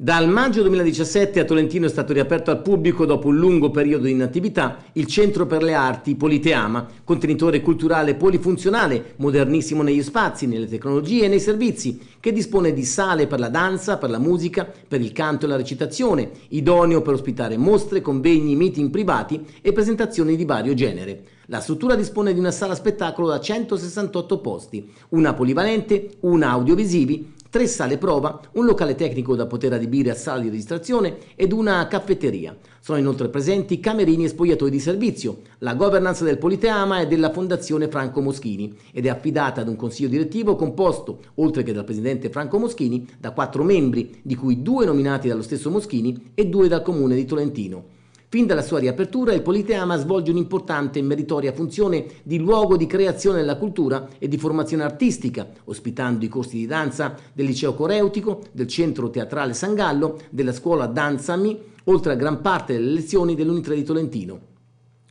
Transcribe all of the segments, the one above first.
Dal maggio 2017 a Tolentino è stato riaperto al pubblico dopo un lungo periodo di inattività il Centro per le Arti Politeama, contenitore culturale polifunzionale, modernissimo negli spazi, nelle tecnologie e nei servizi, che dispone di sale per la danza, per la musica, per il canto e la recitazione, idoneo per ospitare mostre, convegni, meeting privati e presentazioni di vario genere. La struttura dispone di una sala spettacolo da 168 posti, una polivalente, una audiovisivi, tre sale prova, un locale tecnico da poter adibire a sala di registrazione ed una caffetteria. Sono inoltre presenti camerini e spogliatoi di servizio. La governance del Politeama è della Fondazione Franco Moschini ed è affidata ad un consiglio direttivo composto, oltre che dal presidente Franco Moschini, da quattro membri, di cui due nominati dallo stesso Moschini e due dal comune di Tolentino. Fin dalla sua riapertura il Politeama svolge un'importante e meritoria funzione di luogo di creazione della cultura e di formazione artistica, ospitando i corsi di danza del Liceo Coreutico, del Centro Teatrale San Gallo, della Scuola Danzami, oltre a gran parte delle lezioni dell'Unitre di Tolentino.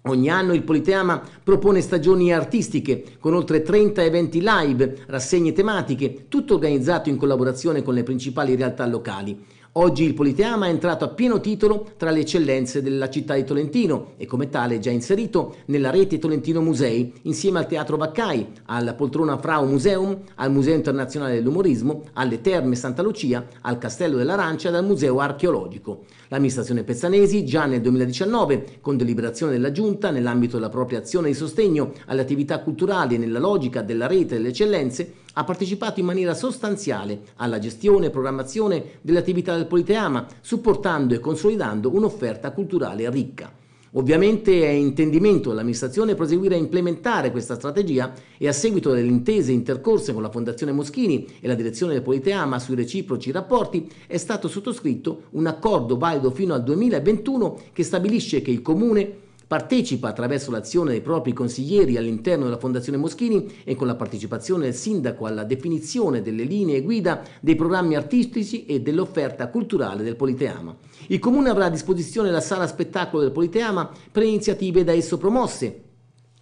Ogni anno il Politeama propone stagioni artistiche con oltre 30 eventi live, rassegne tematiche, tutto organizzato in collaborazione con le principali realtà locali. Oggi il Politeama è entrato a pieno titolo tra le eccellenze della città di Tolentino e come tale è già inserito nella rete Tolentino Musei insieme al Teatro Baccai, alla Poltrona Frau Museum, al Museo Internazionale dell'Umorismo, alle Terme Santa Lucia, al Castello dell'Arancia e al Museo Archeologico. L'amministrazione Pezzanesi già nel 2019, con deliberazione della Giunta nell'ambito della propria azione di sostegno alle attività culturali e nella logica della rete delle eccellenze, ha partecipato in maniera sostanziale alla gestione e programmazione delle attività del Politeama, supportando e consolidando un'offerta culturale ricca. Ovviamente è intendimento dell'amministrazione proseguire a implementare questa strategia e a seguito delle intese intercorse con la Fondazione Moschini e la direzione del Politeama sui reciproci rapporti è stato sottoscritto un accordo valido fino al 2021 che stabilisce che il Comune Partecipa attraverso l'azione dei propri consiglieri all'interno della Fondazione Moschini e con la partecipazione del sindaco alla definizione delle linee guida dei programmi artistici e dell'offerta culturale del Politeama. Il Comune avrà a disposizione la sala spettacolo del Politeama per iniziative da esso promosse,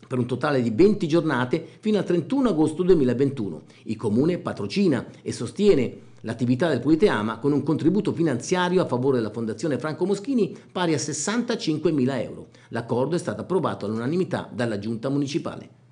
per un totale di 20 giornate fino al 31 agosto 2021. Il Comune patrocina e sostiene l'attività del Ama con un contributo finanziario a favore della Fondazione Franco Moschini pari a 65.000 euro. L'accordo è stato approvato all'unanimità dalla Giunta Municipale.